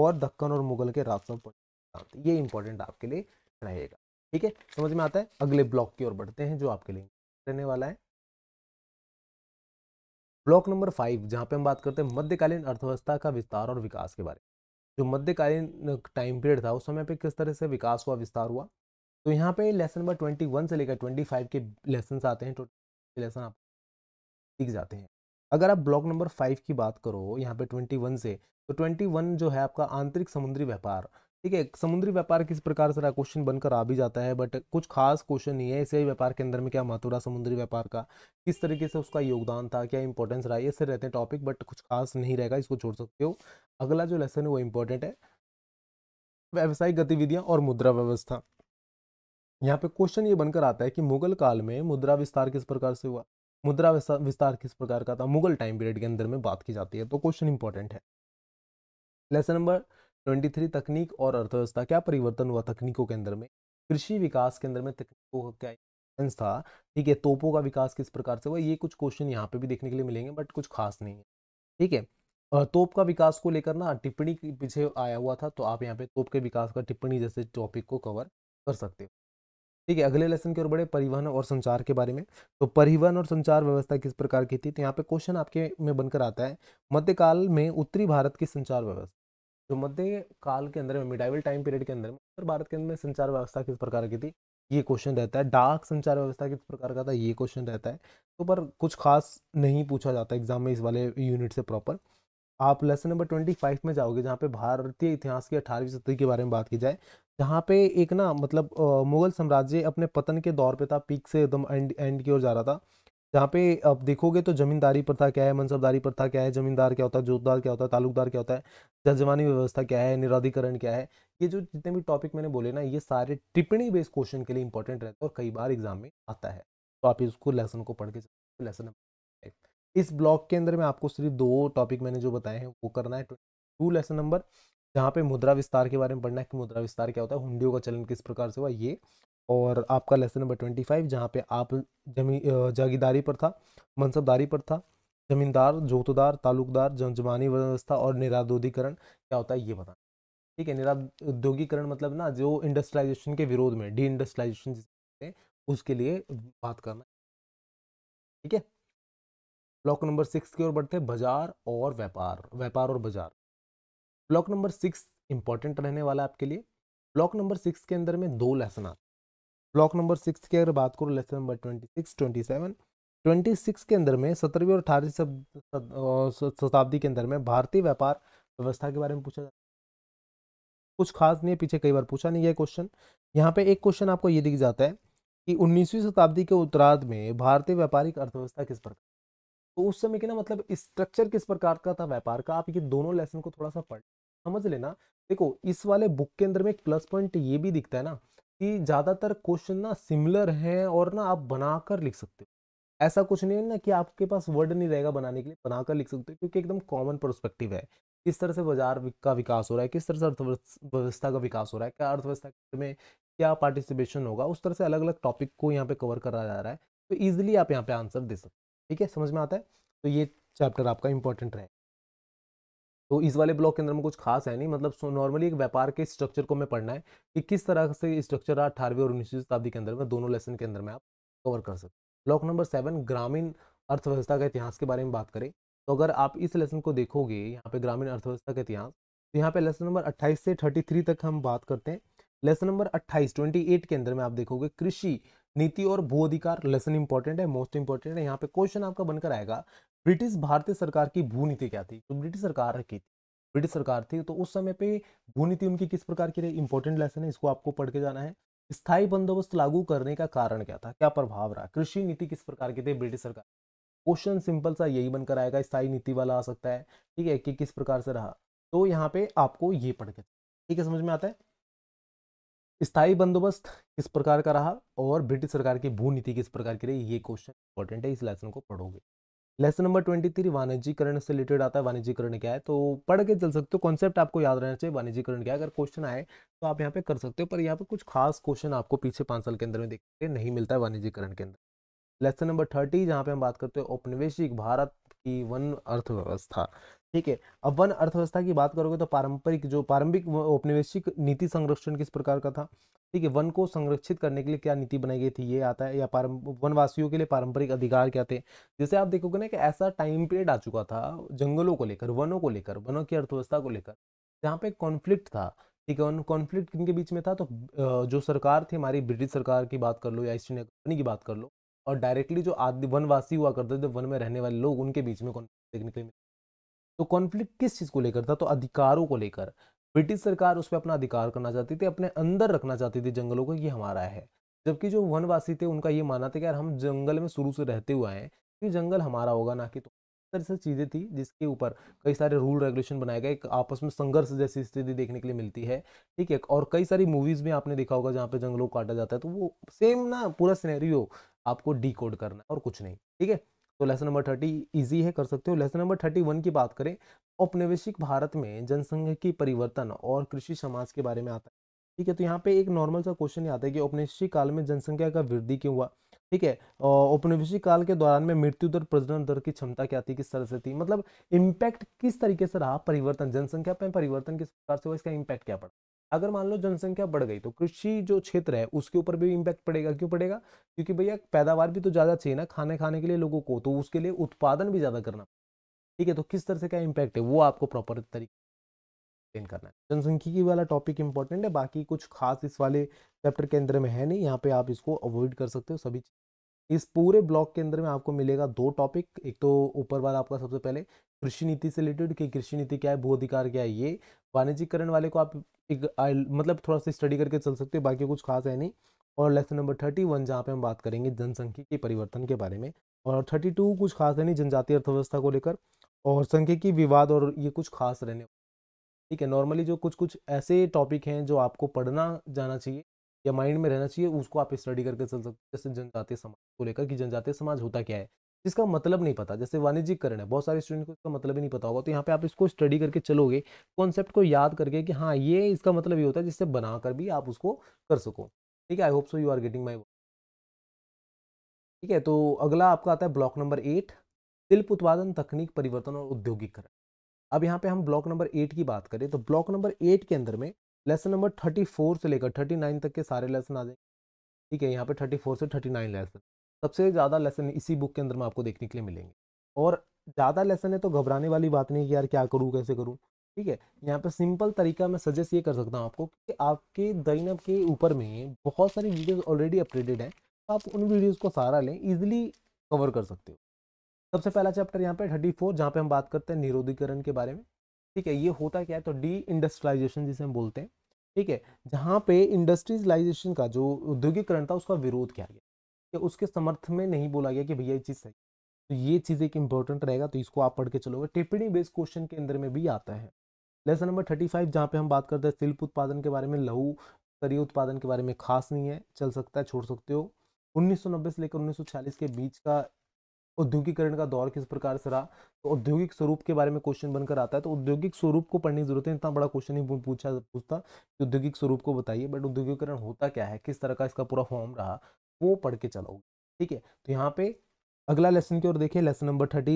और दक्कन और मुगल के राजस्व सिद्धांत ये इंपॉर्टेंट आपके लिए रहेगा ठीक है समझ में आता है अगले ब्लॉक की ओर बढ़ते हैं जो आपके लिए रहने वाला है ब्लॉक नंबर फाइव जहां पे हम बात करते हैं मध्यकालीन अर्थव्यवस्था का विस्तार और विकास के बारे में जो मध्यकालीन टाइम पीरियड था उस समय पे किस तरह से विकास हुआ विस्तार हुआ तो यहाँ पे लेसन नंबर ट्वेंटी वन से लेकर ट्वेंटी फाइव के लेसन आते हैं टोटल लेसन आप सीख जाते हैं अगर आप ब्लॉक नंबर फाइव की बात करो यहाँ पे ट्वेंटी वन से तो ट्वेंटी वन जो है आपका आंतरिक समुद्री व्यापार ठीक है समुद्री व्यापार किस प्रकार से क्वेश्चन बनकर आ भी जाता है बट कुछ खास क्वेश्चन नहीं है एशियाई व्यापार के अंदर में क्या महत्व रहा समुद्री व्यापार का किस तरीके से उसका योगदान था क्या इंपॉर्टेंस रहा ये से रहते हैं टॉपिक बट कुछ खास नहीं रहेगा इसको छोड़ सकते हो अगला जो लेसन है वो इम्पोर्टेंट है व्यावसायिक गतिविधियाँ और मुद्रा व्यवस्था यहाँ पे क्वेश्चन ये बनकर आता है कि मुगल काल में मुद्रा विस्तार किस प्रकार से हुआ मुद्रा विस्तार किस प्रकार का था मुगल टाइम पीरियड के अंदर में बात की जाती है तो क्वेश्चन इंपॉर्टेंट है लेसन नंबर 23 तकनीक और अर्थव्यवस्था क्या परिवर्तन हुआ तकनीकों के अंदर में कृषि विकास के अंदर में तकनीकों का क्या इंस था ठीक है तोपों का विकास किस प्रकार से हुआ ये कुछ क्वेश्चन यहाँ पे भी देखने के लिए मिलेंगे बट कुछ खास नहीं है ठीक है तोप का विकास को लेकर ना टिप्पणी के पीछे आया हुआ था तो आप यहाँ पे तोप के विकास का टिप्पणी जैसे टॉपिक को कवर कर सकते हो ठीक है अगले लेसन की ओर बढ़े परिवहन और संचार के बारे में तो परिवहन और संचार व्यवस्था किस प्रकार की थी तो यहाँ पे क्वेश्चन आपके में बनकर आता है मध्यकाल में उत्तरी भारत की संचार व्यवस्था जो मध्य काल के अंदर में मिडाइवल टाइम पीरियड के अंदर में उत्तर भारत के अंदर संचार व्यवस्था किस प्रकार की थी ये क्वेश्चन रहता है डार्क संचार व्यवस्था किस प्रकार का था ये क्वेश्चन रहता है तो पर कुछ खास नहीं पूछा जाता एग्जाम में इस वाले यूनिट से प्रॉपर आप लेसन नंबर ट्वेंटी फाइव में जाओगे जहाँ पे भारतीय इतिहास की अठारहवीं सदी के बारे में बात की जाए जहाँ पे एक ना मतलब मुगल साम्राज्य अपने पतन के दौर पे था पीक से एकदम एंड एंड की ओर जा रहा था जहाँ पे आप देखोगे तो जमींदारी प्रथा क्या है मनसबदारी प्रथा क्या है जमींदार क्या होता है जोतदार क्या होता है तालुकदार क्या होता है जजवानी व्यवस्था क्या है निराधिकरण क्या है ये जो जितने भी टॉपिक मैंने बोले ना ये सारे टिप्पणी बेस्ड क्वेश्चन के लिए इंपॉर्टेंट रहते हैं और कई बार एग्जाम में आता है तो आप इसको लेसन को पढ़ के लेसन इस ब्लॉक के अंदर में आपको सिर्फ दो टॉपिक मैंने जो बताए हैं वो करना है टू लेसन नंबर जहाँ पे मुद्रा विस्तार के बारे में पढ़ना है कि मुद्रा विस्तार क्या होता है हुंडियों का चलन किस प्रकार से हुआ ये और आपका लेसन नंबर ट्वेंटी फाइव जहाँ पे आप जमी जागीदारी पर था मनसबदारी पर था जमींदार जोतदार ताल्लुकदार जमानी व्यवस्था और निराद्योगीकरण क्या होता है ये बताना ठीक है निराद्योगीकरण मतलब ना जो इंडस्ट्रियलाइजेशन के विरोध में डी इंडस्ट्रियलाइजेशन उसके लिए बात करना ठीक है ब्लॉक नंबर सिक्स की ओर बढ़ते हैं बाजार और व्यापार व्यापार और बाजार ब्लॉक नंबर सिक्स इंपॉर्टेंट रहने वाला है आपके लिए ब्लॉक नंबर सिक्स के अंदर में दो लेसन आते ब्लॉक नंबर सिक्स की अगर बात करूँ lesson number twenty six twenty seven twenty six के अंदर में सत्रहवीं और अठारहवीं शताब्दी के अंदर में भारतीय व्यापार व्यवस्था के बारे में पूछा जाता है कुछ खास नहीं है पीछे कई बार पूछा नहीं गया क्वेश्चन यहाँ पे एक क्वेश्चन आपको ये दिख जाता है कि उन्नीसवीं शताब्दी के उत्तरार्ध में भारतीय व्यापारिक अर्थव्यवस्था किस प्रकार तो उस समय के ना मतलब स्ट्रक्चर किस प्रकार का था व्यापार का आप ये दोनों लेसन को थोड़ा सा पढ़ समझ लेना देखो इस वाले बुक के अंदर में एक प्लस पॉइंट ये भी दिखता है ना कि ज़्यादातर क्वेश्चन ना सिमिलर हैं और ना आप बनाकर लिख सकते हो ऐसा कुछ नहीं है ना कि आपके पास वर्ड नहीं रहेगा बनाने के लिए बनाकर लिख सकते हो क्योंकि एकदम कॉमन परस्पेक्टिव है किस तरह से बाजार का विकास हो रहा है किस तरह से अर्थव्यवस्था का विकास हो रहा है क्या अर्थव्यवस्था में क्या पार्टिसिपेशन होगा उस तरह से अलग अलग टॉपिक को यहाँ पे कवर करा जा रहा है तो ईजिली आप यहाँ पे आंसर दे सकते हो ठीक है समझ में आता है तो ये चैप्टर आपका इंपॉर्टेंट रहेगा तो इस वाले ब्लॉक के अंदर में कुछ खास है नहीं मतलब नॉर्मली एक व्यापार के स्ट्रक्चर को हमें पढ़ना है कि किस तरह से स्ट्रक्चर अठारहवीं और उन्नीसवीं शताब्दी के अंदर में दोनों लेसन के अंदर में आप कवर कर सकते ब्लॉक नंबर सेवन ग्रामीण अर्थव्यवस्था के इतिहास के बारे में बात करें तो अगर आप इस लेसन को देखोगे यहाँ पे ग्रामीण अर्थव्यवस्था का इतिहास तो यहाँ पे लेसन नंबर 28 से 33 तक हम बात करते हैं लेसन नंबर 28 28 के अंदर में आप देखोगे कृषि नीति और भू अधिकार लेसन इंपॉर्टेंट है मोस्ट इंपॉर्टेंट है यहाँ पे क्वेश्चन आपका बनकर आएगा ब्रिटिश भारतीय सरकार की भू नीति क्या थी तो ब्रिटिश सरकार की थी ब्रिटिश सरकार थी तो उस समय पे भू नीति उनकी किस प्रकार की रही इंपॉर्टेंट लेसन है इसको आपको पढ़ के जाना है स्थायी बंदोबस्त लागू करने का कारण क्या था क्या प्रभाव रहा कृषि नीति किस प्रकार की थी ब्रिटिश सरकार क्वेश्चन सिंपल सा यही बनकर आएगा स्थायी नीति वाला आ सकता है ठीक है कि किस प्रकार से रहा तो यहाँ पे आपको ये पढ़ के ठीक है समझ में आता है स्थायी बंदोबस्त किस प्रकार का रहा और ब्रिटिश सरकार की भू नीति किस प्रकार की रही ये क्वेश्चन इंपॉर्टेंट है इस लेसन को पढ़ोगे लेसन नंबर ट्वेंटी थ्री वाणिज्यकरण से रिलेटेड आता है वाणिज्यकरण क्या है तो पढ़ के चल सकते हो कॉन्सेप्ट आपको याद रहना चाहिए वाणिज्यकरण क्या है अगर क्वेश्चन आए तो आप यहाँ पे कर सकते हो पर यहाँ पे कुछ खास क्वेश्चन आपको पीछे पांच साल के अंदर में देखते नहीं मिलता है वाणिज्यकरण के अंदर लेसन नंबर थर्टी जहाँ पे हम बात करते हैं औपनिवेशिक भारत की वन अर्थव्यवस्था ठीक है अब वन अर्थव्यवस्था की बात करोगे तो पारंपरिक जो पारंपरिक औपनिवेशिक नीति संरक्षण किस प्रकार का था ठीक है वन को संरक्षित करने के लिए क्या नीति बनाई गई थी ये आता है या वनवासियों के लिए पारंपरिक अधिकार क्या थे जैसे आप देखोगे ना कि ऐसा टाइम पीरियड आ चुका था जंगलों को लेकर वनों को लेकर वनों की अर्थव्यवस्था को लेकर जहाँ पे कॉन्फ्लिक्ट था ठीक है कॉन्फ्लिक्ट किन के बीच में था तो जो सरकार थी हमारी ब्रिटिश सरकार की बात कर लो या ईस्ट इंडिया कंपनी की बात कर लो और डायरेक्टली जो आदि वनवासी हुआ करते थे वन में रहने वाले लोग उनके बीच में कॉन्फ्लिक्ट देखने के लिए तो कॉन्फ्लिक्ट किस चीज़ को लेकर था तो अधिकारों को लेकर ब्रिटिश सरकार उस पर अपना अधिकार करना चाहती थी अपने अंदर रखना चाहती थी जंगलों को ये हमारा है जबकि जो वनवासी थे उनका ये मानना था कि यार हम जंगल में शुरू से रहते हुए हैं कि जंगल हमारा होगा ना कि तो तरह चीज़ें थी जिसके ऊपर कई सारे रूल रेगुलेशन बनाए गए एक आपस में संघर्ष जैसी स्थिति देखने के लिए मिलती है ठीक है और कई सारी मूवीज़ में आपने देखा होगा जहाँ पे जंगलों को काटा जाता है तो वो सेम ना पूरा सिनेरियो आपको डी करना है और कुछ नहीं ठीक है तो लेसन नंबर थर्टी इजी है कर सकते हो लेसन नंबर थर्टी वन की बात करें औपनिवेशिक भारत में जनसंघ की परिवर्तन और कृषि समाज के बारे में आता है ठीक है तो यहाँ पे एक नॉर्मल सा क्वेश्चन आता है कि औपनिवेशिक काल में जनसंख्या का वृद्धि क्यों हुआ ठीक है औपनिवेशिक काल के दौरान में मृत्यु दर प्रजनन दर की क्षमता क्या थी किस तरह से थी मतलब इम्पैक्ट किस तरीके से रहा परिवर्तन जनसंख्या पर परिवर्तन किस प्रकार से हुआ इसका इम्पैक्ट क्या पड़ा अगर मान लो जनसंख्या बढ़ गई तो कृषि जो क्षेत्र है उसके ऊपर भी इम्पैक्ट पड़ेगा क्यों पड़ेगा क्योंकि भैया पैदावार भी तो ज़्यादा चाहिए ना खाने खाने के लिए लोगों को तो उसके लिए उत्पादन भी ज़्यादा करना ठीक है तो किस तरह से क्या इम्पैक्ट है वो आपको प्रॉपर तरीके एक्सप्लेन करना है जनसंख्या वाला टॉपिक इंपॉर्टेंट है बाकी कुछ खास इस वाले चैप्टर के अंदर में है नहीं यहाँ पे आप इसको अवॉइड कर सकते हो सभी इस पूरे ब्लॉक के अंदर में आपको मिलेगा दो टॉपिक एक तो ऊपर वाला आपका सबसे पहले कृषि नीति से रिलेटेड कि कृषि नीति क्या है भू अधिकार क्या है ये वाणिज्यकरण वाले को आप एक मतलब थोड़ा सा स्टडी करके चल सकते हो बाकी कुछ खास है नहीं और लेसन नंबर थर्टी वन जहाँ पे हम बात करेंगे जनसंख्या के परिवर्तन के बारे में और थर्टी टू कुछ खास है नहीं जनजातीय अर्थव्यवस्था को लेकर और की विवाद और ये कुछ खास रहने ठीक है नॉर्मली जो कुछ कुछ ऐसे टॉपिक हैं जो आपको पढ़ना जाना चाहिए या माइंड में रहना चाहिए उसको आप स्टडी करके चल सकते जैसे जनजातीय समाज को लेकर कि जनजातीय समाज होता क्या है जिसका मतलब नहीं पता जैसे वाणिज्यिकरण है बहुत सारे स्टूडेंट को इसका मतलब ही नहीं पता होगा तो यहाँ पे आप इसको स्टडी करके चलोगे कॉन्सेप्ट को याद करके कि हाँ ये इसका मतलब ये होता है जिससे बनाकर भी आप उसको कर सको ठीक है I hope so you are getting my ठीक है तो अगला आपका आता है ब्लॉक नंबर एट शिल्प उत्पादन तकनीक परिवर्तन और औद्योगिकरण अब यहाँ पे हम ब्लॉक नंबर एट की बात करें तो ब्लॉक नंबर एट के अंदर में लेसन नंबर थर्टी फोर से लेकर थर्टी नाइन तक के सारे लेसन आ जाएंगे ठीक है यहाँ पे थर्टी फोर से थर्टी नाइन लेसन सबसे ज़्यादा लेसन इसी बुक के अंदर में आपको देखने के लिए मिलेंगे और ज़्यादा लेसन है तो घबराने वाली बात नहीं कि यार क्या करूँ कैसे करूँ ठीक है यहाँ पर सिंपल तरीका मैं सजेस्ट ये कर सकता हूँ आपको कि आपके दैनब के ऊपर में बहुत सारी वीडियोज ऑलरेडी अपडेटेड हैं तो आप उन वीडियोज़ को सारा लें ईजिली कवर कर सकते हो सबसे पहला चैप्टर यहाँ पे थर्टी फोर जहाँ पे हम बात करते हैं निरोधीकरण के बारे में ठीक है ये होता क्या है तो डी इंडस्ट्रियलाइजेशन जिसे हम बोलते हैं ठीक है जहाँ पे इंडस्ट्रियलाइजेशन का जो औद्योगिकरण था उसका विरोध किया गया कि उसके समर्थ में नहीं बोला गया कि भैया ये चीज़ सही तो ये चीज़ एक इंपॉर्टेंट रहेगा तो इसको आप पढ़ के चलोगे टिप्पणी बेस्ड क्वेश्चन के अंदर में भी आता है लेसन नंबर थर्टी फाइव जहाँ पे हम बात करते हैं शिल्प उत्पादन के बारे में लहू स्तरीय उत्पादन के बारे में खास नहीं है चल सकता है छोड़ सकते हो 1990 से लेकर 1946 के बीच का औद्योगिकरण का दौर किस प्रकार से रहा तो औद्योगिक स्वरूप के बारे में क्वेश्चन बनकर आता है तो औद्योगिक स्वरूप को पढ़ने की जरूरत है इतना बड़ा क्वेश्चन ही पूछा पूछता कि औद्योगिक स्वरूप को बताइए बट औद्योगिकरण होता क्या है किस तरह का इसका पूरा फॉर्म रहा वो पढ़ के चलाओगे ठीक है तो यहाँ पे अगला लेसन की ओर देखिए लेसन नंबर थर्टी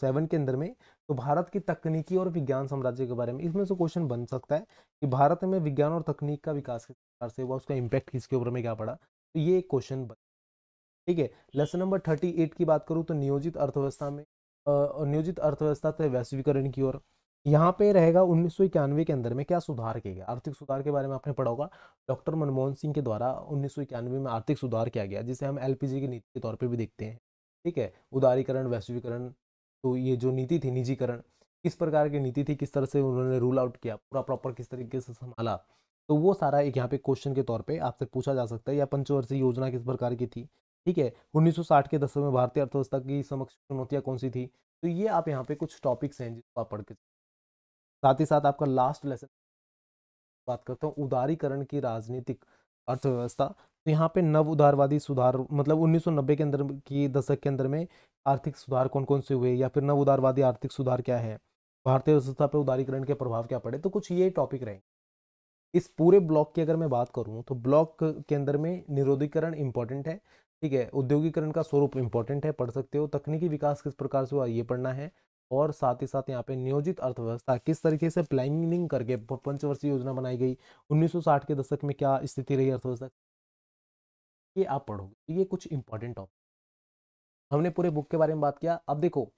सेवन के अंदर में तो भारत की तकनीकी और विज्ञान साम्राज्य के बारे में इसमें से क्वेश्चन बन सकता है कि भारत में विज्ञान और तकनीक का विकास किस प्रकार से हुआ उसका इम्पैक्ट किसके ऊपर में क्या पड़ा तो ये क्वेश्चन बन ठीक है लेसन नंबर थर्टी एट की बात करूँ तो नियोजित अर्थव्यवस्था में नियोजित अर्थव्यवस्था तो वैश्वीकरण की ओर यहाँ पे रहेगा उन्नीस के अंदर में क्या सुधार किया गया आर्थिक सुधार के बारे में आपने पढ़ा होगा डॉक्टर मनमोहन सिंह के द्वारा उन्नीस में आर्थिक सुधार किया गया जिसे हम एल की नीति के तौर पर भी देखते हैं ठीक है उदारीकरण वैश्वीकरण तो ये जो नीति थी निजीकरण किस प्रकार की नीति थी किस तरह से उन्होंने रूल आउट किया पूरा प्रॉपर किस तरीके से संभाला तो वो सारा एक यहाँ पे क्वेश्चन के तौर पे आपसे पूछा जा सकता है या पंचवर्षीय योजना किस प्रकार की थी ठीक है 1960 के दशक में भारतीय अर्थव्यवस्था की समक्ष चुनौतियाँ कौन सी थी तो ये आप यहाँ पे कुछ टॉपिक्स हैं जिसको आप पढ़ के साथ ही साथ आपका लास्ट लेसन बात करता हूँ उदारीकरण की राजनीतिक अर्थव्यवस्था तो यहाँ पे नव उदारवादी सुधार मतलब 1990 के अंदर की दशक के अंदर में आर्थिक सुधार कौन कौन से हुए या फिर नव उदारवादी आर्थिक सुधार क्या है भारतीय अर्थव्यवस्था पर उदारीकरण के प्रभाव क्या पड़े तो कुछ ये टॉपिक रहेंगे इस पूरे ब्लॉक की अगर मैं बात करूँ तो ब्लॉक के अंदर में निरोधीकरण इंपॉर्टेंट है ठीक है औद्योगिकरण का स्वरूप इंपॉर्टेंट है पढ़ सकते हो तकनीकी विकास किस प्रकार से हुआ ये पढ़ना है और साथ ही साथ यहाँ पे नियोजित अर्थव्यवस्था किस तरीके से प्लानिंग करके पंचवर्षीय योजना बनाई गई 1960 के दशक में क्या स्थिति रही अर्थव्यवस्था ये आप पढ़ोगे ये कुछ इंपॉर्टेंट टॉपिक हमने पूरे बुक के बारे में बात किया अब देखो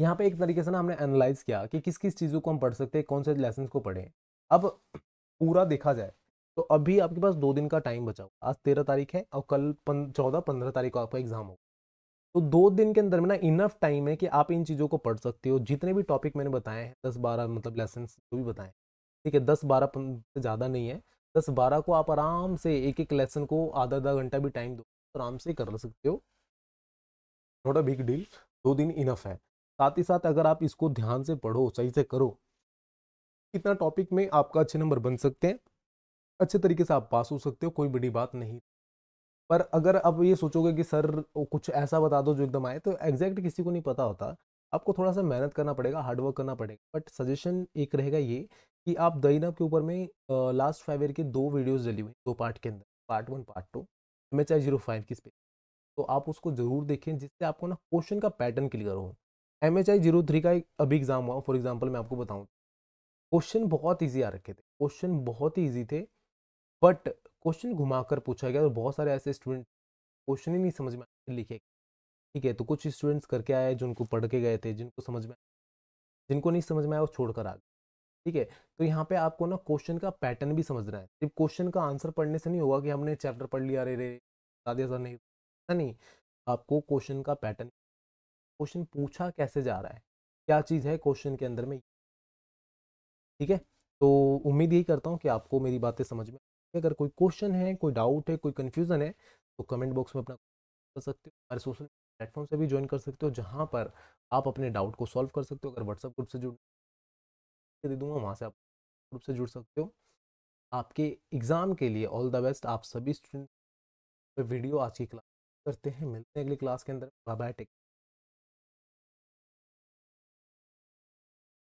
यहाँ पे एक तरीके से ना हमने एनालाइज किया कि किस किस चीज़ों को हम पढ़ सकते हैं कौन से लेसन को पढ़े अब पूरा देखा जाए तो अभी आपके पास दो दिन का टाइम बचा हुआ आज तेरह तारीख है और कल चौदह पंद्रह तारीख को आपका एग्जाम होगा तो दो दिन के अंदर में ना इनफ टाइम है कि आप इन चीज़ों को पढ़ सकते हो जितने भी टॉपिक मैंने बताए हैं दस बारह मतलब लेसन जो भी बताए ठीक है दस बारह से ज़्यादा नहीं है दस बारह को आप आराम से एक एक लेसन को आधा आधा घंटा भी टाइम दो आराम से कर सकते हो नॉट अ बिग डील दो दिन इनफ है साथ ही साथ अगर आप इसको ध्यान से पढ़ो सही से करो कितना टॉपिक में आपका अच्छे नंबर बन सकते हैं अच्छे तरीके से आप पास हो सकते हो कोई बड़ी बात नहीं पर अगर आप ये सोचोगे कि सर कुछ ऐसा बता दो जो एकदम आए तो एग्जैक्ट किसी को नहीं पता होता आपको थोड़ा सा मेहनत करना पड़ेगा हार्डवर्क करना पड़ेगा बट सजेशन एक रहेगा ये कि आप दईनाब के ऊपर में लास्ट फाइव ईयर के दो वीडियोज़ डली हुई दो पार्ट के अंदर part one part two M H I zero five की स्पेस तो आप उसको ज़रूर देखें जिससे आपको ना क्वेश्चन का पैटर्न क्लियर हो M H I zero three का एक अभी एग्ज़ाम हुआ फॉर एग्जाम्पल मैं आपको बताऊँ क्वेश्चन बहुत ईजी आ रखे थे क्वेश्चन बहुत ही ईजी थे बट क्वेश्चन घुमाकर पूछा गया और बहुत सारे ऐसे स्टूडेंट क्वेश्चन ही नहीं समझ में आए लिखे ठीक है तो कुछ स्टूडेंट्स करके आए जिनको पढ़ के गए थे जिनको समझ में जिनको नहीं समझ में आया वो छोड़कर आ गए ठीक है तो यहाँ पे आपको ना क्वेश्चन का पैटर्न भी समझना है सिर्फ क्वेश्चन का आंसर पढ़ने से नहीं होगा कि हमने चैप्टर पढ़ लिया अरे रे दादी सर नहीं नहीं आपको क्वेश्चन का पैटर्न क्वेश्चन पूछा कैसे जा रहा है क्या चीज़ है क्वेश्चन के अंदर में ठीक है तो उम्मीद यही करता हूँ कि आपको मेरी बातें समझ में अगर कोई क्वेश्चन है कोई डाउट है कोई कन्फ्यूज़न है तो कमेंट बॉक्स में अपना कर सकते हो हमारे सोशल प्लेटफॉर्म से भी ज्वाइन कर सकते हो जहाँ पर आप अपने डाउट को सॉल्व कर सकते हो अगर व्हाट्सअप ग्रुप से जुड़ दे दूँगा वहाँ से आप ग्रुप से जुड़ सकते हो आपके एग्ज़ाम के लिए ऑल द बेस्ट आप सभी स्टूडेंट वीडियो आज की क्लास करते हैं मिलते हैं अगली क्लास के अंदर बाय टेक